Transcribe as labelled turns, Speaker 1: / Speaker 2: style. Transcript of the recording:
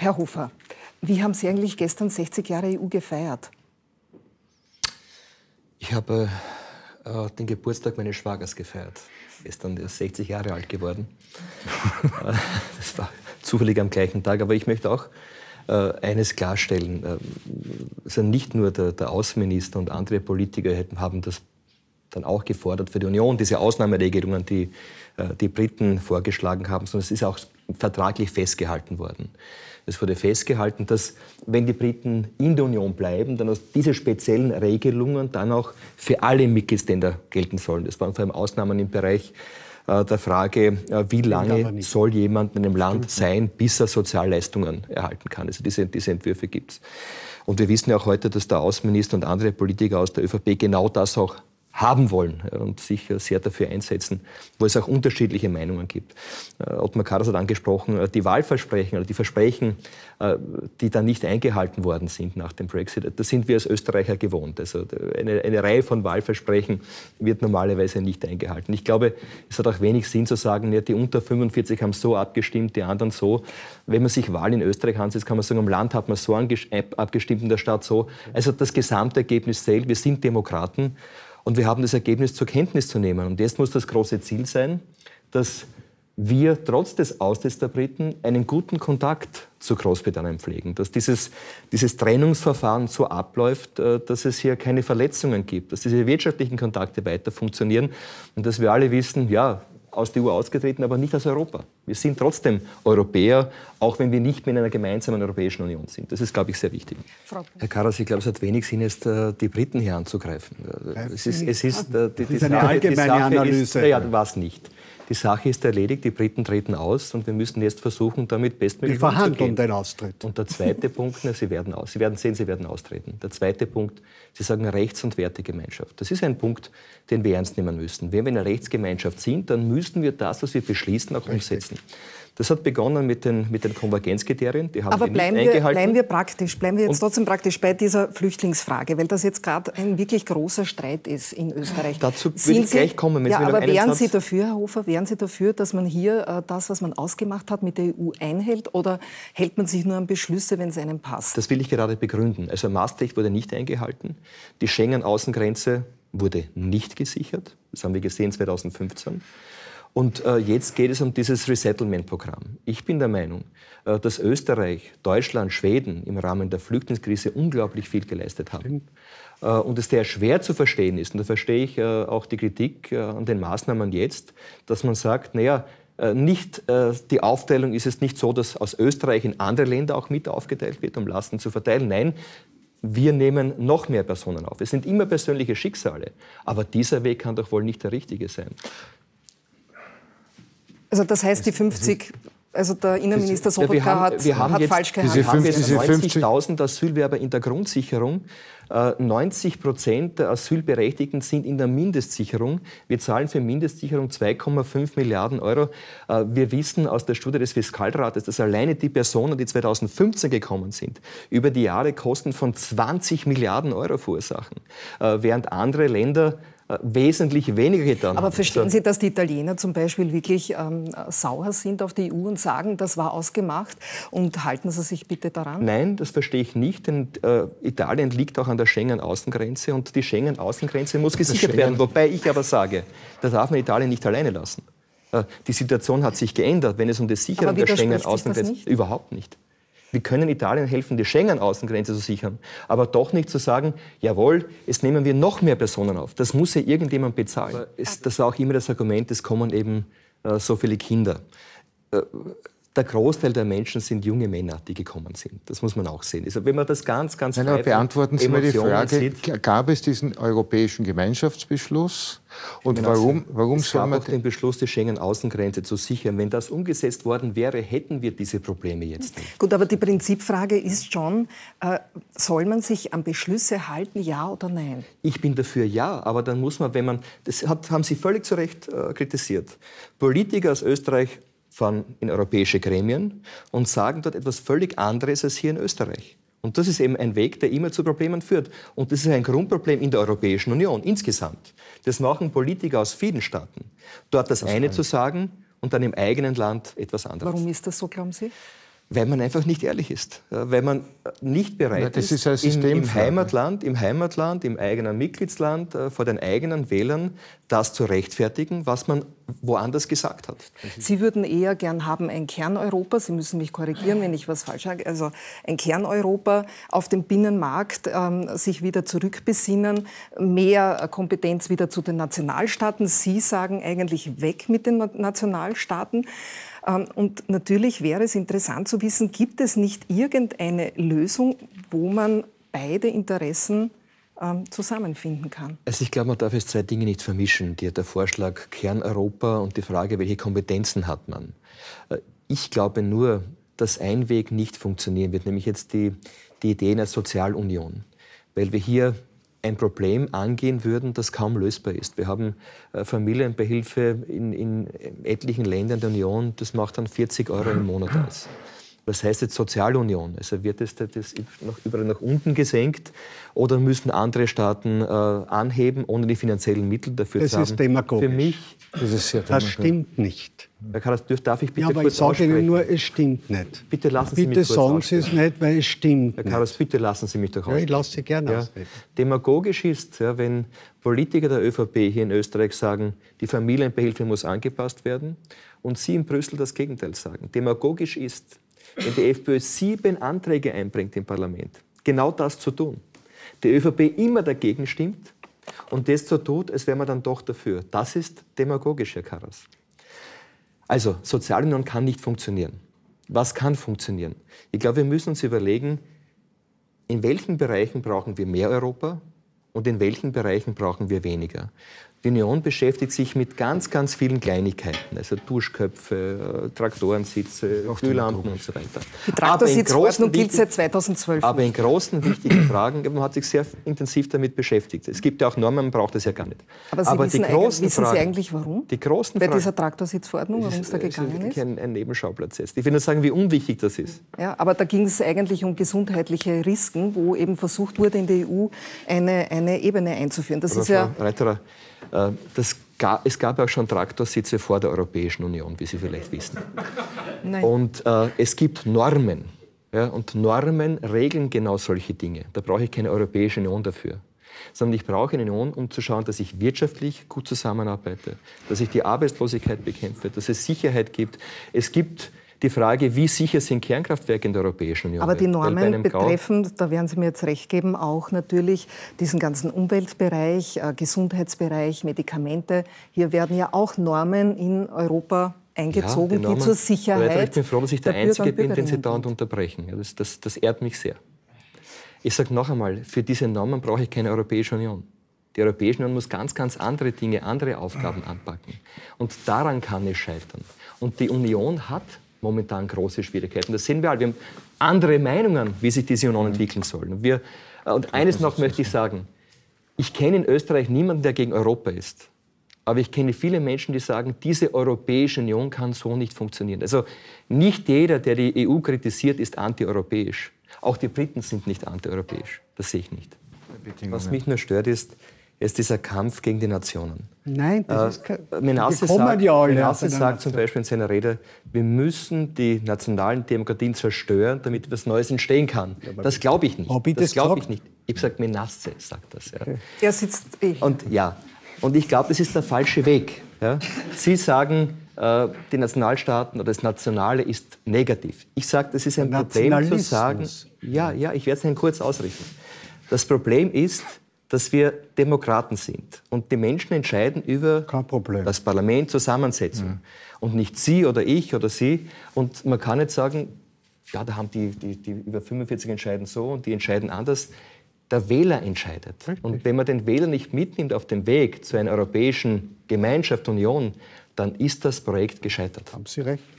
Speaker 1: Herr Hofer, wie haben Sie eigentlich gestern 60 Jahre EU gefeiert?
Speaker 2: Ich habe äh, den Geburtstag meines Schwagers gefeiert. Gestern ist 60 Jahre alt geworden. Äh, das war zufällig am gleichen Tag. Aber ich möchte auch äh, eines klarstellen. Äh, also nicht nur der, der, Außenminister und andere Politiker hätten, haben das dann auch gefordert für die Union, diese Ausnahmeregelungen, die äh, die Briten vorgeschlagen haben, sondern es ist auch vertraglich festgehalten worden. Es wurde festgehalten, dass wenn die Briten in der Union bleiben, dann diese speziellen Regelungen dann auch für alle Mitgliedsländer gelten sollen. Es waren vor allem Ausnahmen im Bereich äh, der Frage, äh, wie lange soll jemand in einem Land sein, bis er Sozialleistungen erhalten kann. Also diese, diese Entwürfe gibt es. Und wir wissen ja auch heute, dass der Außenminister und andere Politiker aus der ÖVP genau das auch haben wollen äh, und sich äh, sehr dafür einsetzen, wo es auch unterschiedliche Meinungen gibt. Äh, Ottmar Karas hat angesprochen, die Wahlversprechen oder die Versprechen, die dann nicht eingehalten worden sind nach dem Brexit, das sind wir als Österreicher gewohnt. Also eine, eine Reihe von Wahlversprechen wird normalerweise nicht eingehalten. Ich glaube, es hat auch wenig Sinn zu sagen, ja, die unter 45 haben so abgestimmt, die anderen so. Wenn man sich Wahlen in Österreich ansieht, kann man sagen, im Land hat man so abgestimmt, in der Stadt so. Also das Gesamtergebnis zählt. Wir sind Demokraten und wir haben das Ergebnis zur Kenntnis zu nehmen. Und jetzt muss das große Ziel sein, dass wir trotz des Austritts der Briten einen guten Kontakt zu Großbritannien pflegen, dass dieses, dieses Trennungsverfahren so abläuft, äh, dass es hier keine Verletzungen gibt, dass diese wirtschaftlichen Kontakte weiter funktionieren und dass wir alle wissen, ja, aus der EU ausgetreten, aber nicht aus Europa. Wir sind trotzdem Europäer, auch wenn wir nicht mehr in einer gemeinsamen Europäischen Union sind. Das ist, glaube ich, sehr wichtig. Herr Karas, ich glaube, es hat wenig Sinn, jetzt äh, die Briten hier anzugreifen. Es ist, es ist, äh, die, die, die, die Sache, Analyse. Ist, naja, was nicht die Sache ist erledigt, die Briten treten aus und wir müssen jetzt versuchen, damit bestmöglich umzugehen. verhandeln den Austritt. Und der zweite Punkt, na, sie, werden aus, sie werden sehen, sie werden austreten. Der zweite Punkt, Sie sagen Rechts- und Wertegemeinschaft. Das ist ein Punkt, den wir ernst nehmen müssen. Wenn wir eine Rechtsgemeinschaft sind, dann müssen wir das, was wir beschließen, auch Richtig. umsetzen. Das hat begonnen mit den, mit den Konvergenzkriterien,
Speaker 1: die haben Aber wir bleiben nicht eingehalten. Wir, bleiben wir praktisch, bleiben wir jetzt trotzdem praktisch bei dieser Flüchtlingsfrage, weil das jetzt gerade ein wirklich großer Streit ist in Österreich. Dazu will ich gleich kommen. Ja, aber wären Sie dafür, Herr Hofer, wären Sie dafür, dass man hier äh, das, was man ausgemacht hat, mit der EU einhält oder hält man sich nur an Beschlüsse, wenn es einem
Speaker 2: passt? Das will ich gerade begründen. Also Maastricht wurde nicht eingehalten. Die Schengen-Außengrenze wurde nicht gesichert. Das haben wir gesehen 2015. Und äh, jetzt geht es um dieses Resettlement-Programm. Ich bin der Meinung, äh, dass Österreich, Deutschland, Schweden im Rahmen der Flüchtlingskrise unglaublich viel geleistet haben. Äh, und es sehr schwer zu verstehen ist, und da verstehe ich äh, auch die Kritik äh, an den Maßnahmen jetzt, dass man sagt, naja, äh, nicht, die Aufteilung ist es nicht so, dass aus Österreich in andere Länder auch mit aufgeteilt wird, um Lasten zu verteilen. Nein, wir nehmen noch mehr Personen auf. Es sind immer persönliche Schicksale. Aber dieser Weg kann doch wohl nicht der richtige sein.
Speaker 1: Also das heißt, die 50 also der Innenminister Sobotka ja, wir haben, wir haben hat jetzt falsch gehandelt. 90.000
Speaker 2: Asylwerber in der Grundsicherung. 90 äh, Prozent der Asylberechtigten sind in der Mindestsicherung. Wir zahlen für Mindestsicherung 2,5 Milliarden Euro. Äh, wir wissen aus der Studie des Fiskalrates, dass alleine die Personen, die 2015 gekommen sind, über die Jahre Kosten von 20 Milliarden Euro verursachen, äh, während andere Länder äh, wesentlich weniger getan. Aber verstehen Sie,
Speaker 1: dass die Italiener zum Beispiel wirklich ähm, sauer sind auf die EU und sagen, das war ausgemacht und halten Sie sich bitte daran?
Speaker 2: Nein, das verstehe ich nicht, denn äh, Italien liegt auch an der Schengen-Außengrenze und die Schengen-Außengrenze muss gesichert werden. Wobei ich aber sage, da darf man Italien nicht alleine lassen. Äh, die Situation hat sich geändert, wenn es um die Sicherung der Schengen-Außengrenze geht. überhaupt nicht. Wir können Italien helfen, die Schengen-Außengrenze zu sichern, aber doch nicht zu sagen, jawohl, es nehmen wir noch mehr Personen auf. Das muss ja irgendjemand bezahlen. Es, das war auch immer das Argument, es kommen eben äh, so viele Kinder. Äh, der Großteil der Menschen sind junge Männer, die gekommen sind. Das muss man auch sehen. Also wenn man das ganz, ganz Nein, aber beantworten Sie mir die Frage, sieht, gab es diesen europäischen Gemeinschaftsbeschluss? Und genau, warum, warum es soll man... Es gab auch den Beschluss, die Schengen-Außengrenze zu sichern. Wenn das umgesetzt worden wäre, hätten wir diese Probleme jetzt
Speaker 1: nicht. Gut, aber die Prinzipfrage ist schon, äh, soll man sich an Beschlüsse halten, ja oder nein?
Speaker 2: Ich bin dafür ja, aber dann muss man, wenn man... Das hat, haben Sie völlig zu Recht äh, kritisiert. Politiker aus Österreich fahren in europäische Gremien und sagen dort etwas völlig anderes als hier in Österreich. Und das ist eben ein Weg, der immer zu Problemen führt. Und das ist ein Grundproblem in der Europäischen Union insgesamt. Das machen Politiker aus vielen Staaten. Dort das, das eine zu sagen und dann im eigenen Land etwas anderes. Warum ist das so, glauben Sie? Weil man einfach nicht ehrlich ist, weil man nicht bereit Na, ist, ist im, im, Heimatland, im Heimatland, im eigenen Mitgliedsland äh, vor den eigenen Wählern das zu rechtfertigen, was man woanders gesagt hat.
Speaker 1: Sie würden eher gern haben ein Kerneuropa, Sie müssen mich korrigieren, wenn ich was falsch sage, also ein Kerneuropa auf dem Binnenmarkt ähm, sich wieder zurückbesinnen, mehr Kompetenz wieder zu den Nationalstaaten. Sie sagen eigentlich weg mit den Nationalstaaten. Ähm, und natürlich wäre es interessant zu wissen, gibt es nicht irgendeine Lösung, wo man beide Interessen ähm, zusammenfinden kann.
Speaker 2: Also ich glaube, man darf jetzt zwei Dinge nicht vermischen. Die, der Vorschlag Kerneuropa und die Frage, welche Kompetenzen hat man. Äh, ich glaube nur, dass ein Weg nicht funktionieren wird, nämlich jetzt die, die Idee einer Sozialunion. Weil wir hier ein Problem angehen würden, das kaum lösbar ist. Wir haben äh, Familienbehilfe in, in etlichen Ländern der Union, das macht dann 40 Euro im Monat aus. Was heißt jetzt Sozialunion? Also wird es das noch überall nach unten gesenkt oder müssen andere Staaten äh, anheben, ohne die finanziellen Mittel dafür das zu haben? Das ist demagogisch. Für mich, das, ist sehr das stimmt nicht. Herr Karas, darf ich bitte ja, aber kurz ich sage Ihnen nur, es stimmt nicht. Bitte lassen Sie bitte mich kurz sagen Sie es nicht, weil es stimmt Herr Karas, nicht. bitte lassen Sie mich doch aussprechen. Ja, ich lasse Sie gerne ja. Aussprechen. Demagogisch ist, ja, wenn Politiker der ÖVP hier in Österreich sagen, die Familienbehilfe muss angepasst werden und Sie in Brüssel das Gegenteil sagen. Demagogisch ist, wenn die FPÖ sieben Anträge einbringt im Parlament, genau das zu tun. Die ÖVP immer dagegen stimmt und das so tut, als wäre man dann doch dafür. Das ist demagogisch, Herr Karas. Also, Sozialunion kann nicht funktionieren. Was kann funktionieren? Ich glaube, wir müssen uns überlegen, in welchen Bereichen brauchen wir mehr Europa, und in welchen Bereichen brauchen wir weniger. Die Union beschäftigt sich mit ganz, ganz vielen Kleinigkeiten, also Duschköpfe, äh, Traktorensitze, Glühlampen und so weiter. Die Traktorsitzordnung gilt seit
Speaker 1: 2012. Aber
Speaker 2: in großen wichtigen Fragen man hat sich sehr intensiv damit beschäftigt. Es gibt ja auch Normen, man braucht das ja gar nicht. Aber Sie, aber wissen, eigentlich, wissen Sie
Speaker 1: eigentlich warum?
Speaker 2: Die großen Bei Fragen, dieser
Speaker 1: Traktorsitzverordnung, warum es da äh, gegangen ist? Ein, ein
Speaker 2: Nebenschauplatz jetzt. Ich will nur sagen, wie unwichtig das ist.
Speaker 1: Ja, aber da ging es eigentlich um gesundheitliche Risiken, wo eben versucht wurde, in der EU eine, eine eine Ebene einzuführen. Das Aber ist ja.
Speaker 2: Reiterer, äh, das gab, es gab ja auch schon Traktorsitze vor der Europäischen Union, wie Sie vielleicht wissen. Nein. Und äh, es gibt Normen. Ja, und Normen regeln genau solche Dinge. Da brauche ich keine Europäische Union dafür sondern ich brauche eine Union, um zu schauen, dass ich wirtschaftlich gut zusammenarbeite, dass ich die Arbeitslosigkeit bekämpfe, dass es Sicherheit gibt. Es gibt die Frage, wie sicher sind Kernkraftwerke in der Europäischen Union. Aber die Normen betreffen,
Speaker 1: da werden Sie mir jetzt recht geben, auch natürlich diesen ganzen Umweltbereich, äh, Gesundheitsbereich, Medikamente. Hier werden ja auch Normen in Europa eingezogen, ja, die, Normen, die zur Sicherheit. Ich
Speaker 2: bin froh, dass ich der, der Einzige bin, den Sie dauernd unterbrechen. Ja, das, das, das ehrt mich sehr. Ich sage noch einmal, für diese Normen brauche ich keine Europäische Union. Die Europäische Union muss ganz, ganz andere Dinge, andere Aufgaben anpacken. Und daran kann es scheitern. Und die Union hat momentan große Schwierigkeiten. Das sehen wir alle. Halt. Wir haben andere Meinungen, wie sich diese Union mhm. entwickeln sollen. Wir, äh, und eines noch möchte ich sagen. Ich kenne in Österreich niemanden, der gegen Europa ist. Aber ich kenne viele Menschen, die sagen, diese Europäische Union kann so nicht funktionieren. Also nicht jeder, der die EU kritisiert, ist antieuropäisch. Auch die Briten sind nicht antieuropäisch. Das sehe ich nicht. Was mich nur stört, ist, ist dieser Kampf gegen die Nationen. Nein, das äh, ist kein... Menasse sagt, ja alle Menasse sagt zum Beispiel in seiner Rede, wir müssen die nationalen Demokratien zerstören, damit was Neues entstehen kann. Ja, das glaube ich nicht. ich das glaube ich nicht. Ich habe gesagt, Menasse sagt das. Ja. Okay. Er sitzt eh. Und ja, und ich glaube, das ist der falsche Weg. Ja? Sie sagen, äh, die Nationalstaaten oder das Nationale ist negativ. Ich sage, das ist ein Problem zu sagen. Ja, ja, ich werde es Ihnen kurz ausrichten. Das Problem ist, dass wir Demokraten sind. Und die Menschen entscheiden über das Parlament, Zusammensetzung. Ja. Mhm. Und nicht Sie oder ich oder Sie. Und man kann nicht sagen, ja, da haben die, die, die über 45 entscheiden so und die entscheiden anders. Der Wähler entscheidet. Richtig. Und wenn man den Wähler nicht mitnimmt auf dem Weg zu einer europäischen Gemeinschaft, Union, dann ist das Projekt gescheitert. Haben Sie recht.